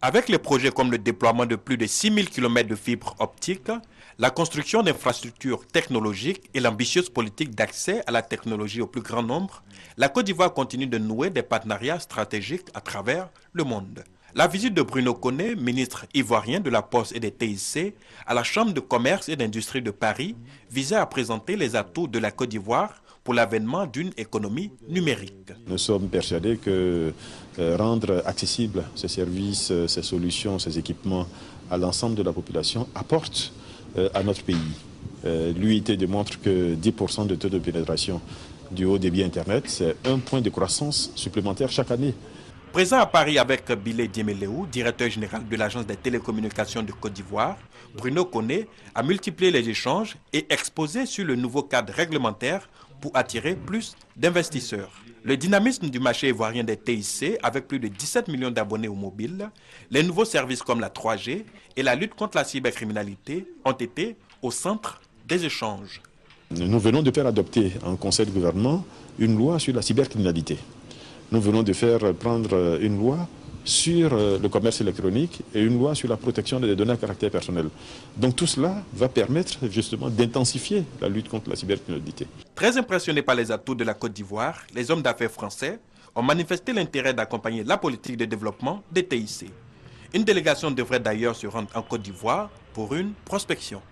Avec les projets comme le déploiement de plus de 6000 km de fibres optiques, la construction d'infrastructures technologiques et l'ambitieuse politique d'accès à la technologie au plus grand nombre, la Côte d'Ivoire continue de nouer des partenariats stratégiques à travers le monde. La visite de Bruno Connet, ministre ivoirien de la Poste et des TIC, à la Chambre de commerce et d'industrie de Paris visait à présenter les atouts de la Côte d'Ivoire pour l'avènement d'une économie numérique. Nous sommes persuadés que euh, rendre accessibles ces services, euh, ces solutions, ces équipements à l'ensemble de la population apporte euh, à notre pays. L'UIT démontre que 10% de taux de pénétration du haut débit Internet, c'est un point de croissance supplémentaire chaque année. Présent à Paris avec Bilé Diemeléou, directeur général de l'Agence des télécommunications de Côte d'Ivoire, Bruno Koné a multiplié les échanges et exposé sur le nouveau cadre réglementaire pour attirer plus d'investisseurs. Le dynamisme du marché ivoirien des TIC, avec plus de 17 millions d'abonnés au mobile, les nouveaux services comme la 3G et la lutte contre la cybercriminalité ont été au centre des échanges. Nous venons de faire adopter en Conseil de gouvernement une loi sur la cybercriminalité. Nous venons de faire prendre euh, une loi sur euh, le commerce électronique et une loi sur la protection des données à caractère personnel. Donc tout cela va permettre justement d'intensifier la lutte contre la cybercriminalité. Très impressionnés par les atouts de la Côte d'Ivoire, les hommes d'affaires français ont manifesté l'intérêt d'accompagner la politique de développement des TIC. Une délégation devrait d'ailleurs se rendre en Côte d'Ivoire pour une prospection.